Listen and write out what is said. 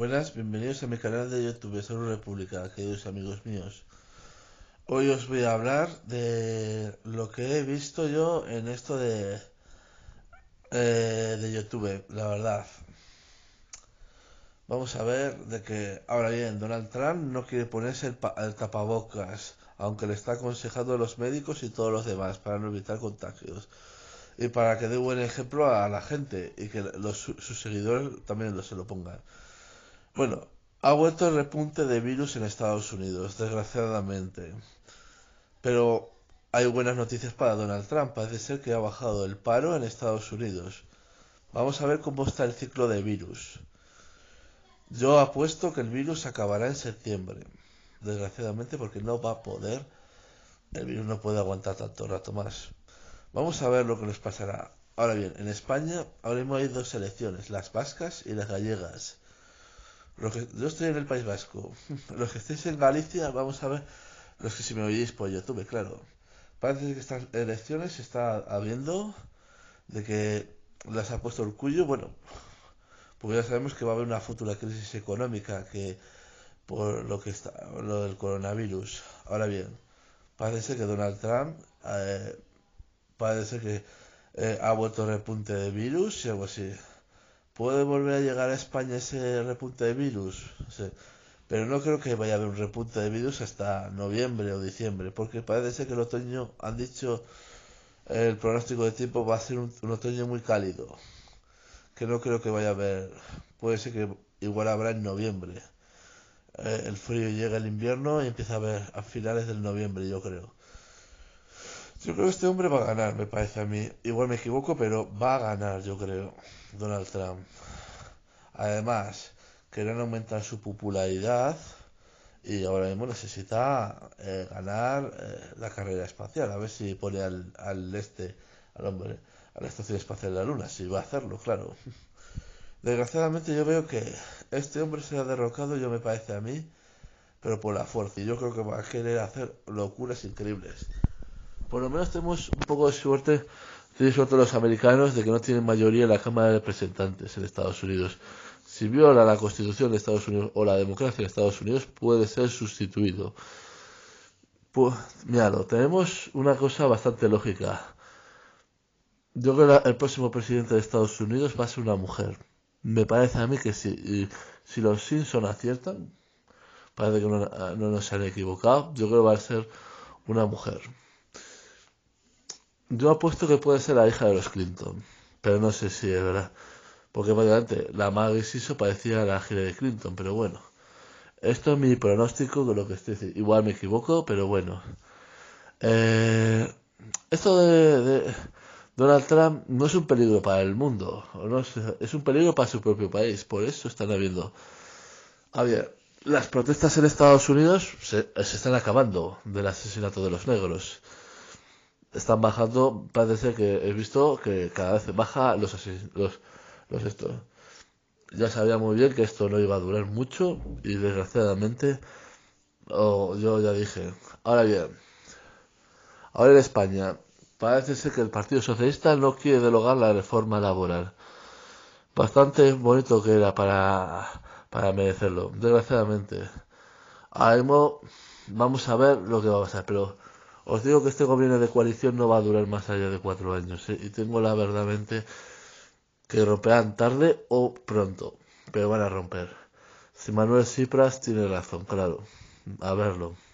Buenas, bienvenidos a mi canal de YouTube Salud República, queridos amigos míos. Hoy os voy a hablar de lo que he visto yo en esto de, eh, de YouTube, la verdad. Vamos a ver de que, ahora bien, Donald Trump no quiere ponerse el, tapabocas, aunque le está aconsejando a los médicos y todos los demás para no evitar contagios y para que dé buen ejemplo a la gente y que los, sus seguidores también lo, se lo pongan. Bueno, ha vuelto el repunte de virus en Estados Unidos, desgraciadamente. Pero hay buenas noticias para Donald Trump. Parece ser que ha bajado el paro en Estados Unidos. Vamos a ver cómo está el ciclo de virus. Yo apuesto que el virus acabará en septiembre. Desgraciadamente porque no va a poder. El virus no puede aguantar tanto rato más. Vamos a ver lo que nos pasará. Ahora bien, en España ahora mismo hay dos elecciones, las vascas y las gallegas que, yo estoy en el País Vasco. Los que estéis en Galicia, vamos a ver. Los que si me oís por pues YouTube, claro. Parece que estas elecciones se está habiendo de que las ha puesto el cuyo. Bueno, porque ya sabemos que va a haber una futura crisis económica que por lo que está lo del coronavirus. Ahora bien, parece que Donald Trump eh, parece que eh, ha vuelto repunte de virus y algo así puede volver a llegar a España ese repunte de virus, pero no creo que vaya a haber un repunte de virus hasta noviembre o diciembre, porque parece que el otoño, han dicho, el pronóstico de tiempo va a ser un, otoño muy cálido, que no creo que vaya a haber, puede ser que igual habrá en noviembre. Eh, el frío llega el invierno y empieza a haber a finales del noviembre, yo creo. Yo creo que este hombre va a ganar, me parece a mí. Igual me equivoco, pero va a ganar, yo creo, Donald Trump. Además, querían aumentar su popularidad y ahora mismo necesita eh, ganar eh, la carrera espacial. A ver si pone al, este, al hombre, a la estación espacial de la Luna, si va a hacerlo, claro. Desgraciadamente yo veo que este hombre se ha derrocado, yo me parece a mí, pero por la fuerza. Y yo creo que va a querer hacer locuras increíbles por lo menos tenemos un poco de suerte, tienen suerte los americanos de que no tienen mayoría en la Cámara de Representantes en Estados Unidos. Si viola la Constitución de Estados Unidos o la democracia de Estados Unidos, puede ser sustituido. Pues, tenemos una cosa bastante lógica. Yo creo que el próximo presidente de Estados Unidos va a ser una mujer. Me parece a mí que si, los Simpson aciertan, parece que no, no nos han equivocado, yo creo que va a ser una mujer. Yo apuesto que puede ser la hija de los Clinton, pero no sé si es verdad. Porque más adelante, la Maggie Siso parecía la gira de Clinton, pero bueno. Esto es mi pronóstico de lo que estoy diciendo. Igual me equivoco, pero bueno. Eh, esto de, Donald Trump no es un peligro para el mundo, no es, un peligro para su propio país, por eso están habiendo. A ver, las protestas en Estados Unidos se están acabando del asesinato de los negros están bajando, parece que he visto que cada vez baja los los, los estos. Ya sabía muy bien que esto no iba a durar mucho y desgraciadamente yo ya dije. Ahora bien, ahora en España parece ser que el Partido Socialista no quiere delogar la reforma laboral. Bastante bonito que era para, para merecerlo, desgraciadamente. Ahora mismo vamos a ver lo que va a pasar, pero os digo que este gobierno de coalición no va a durar más allá de cuatro años ¿eh? y tengo la verdad que romperán tarde o pronto, pero van a romper. Si Manuel Cipras tiene razón, claro, a verlo.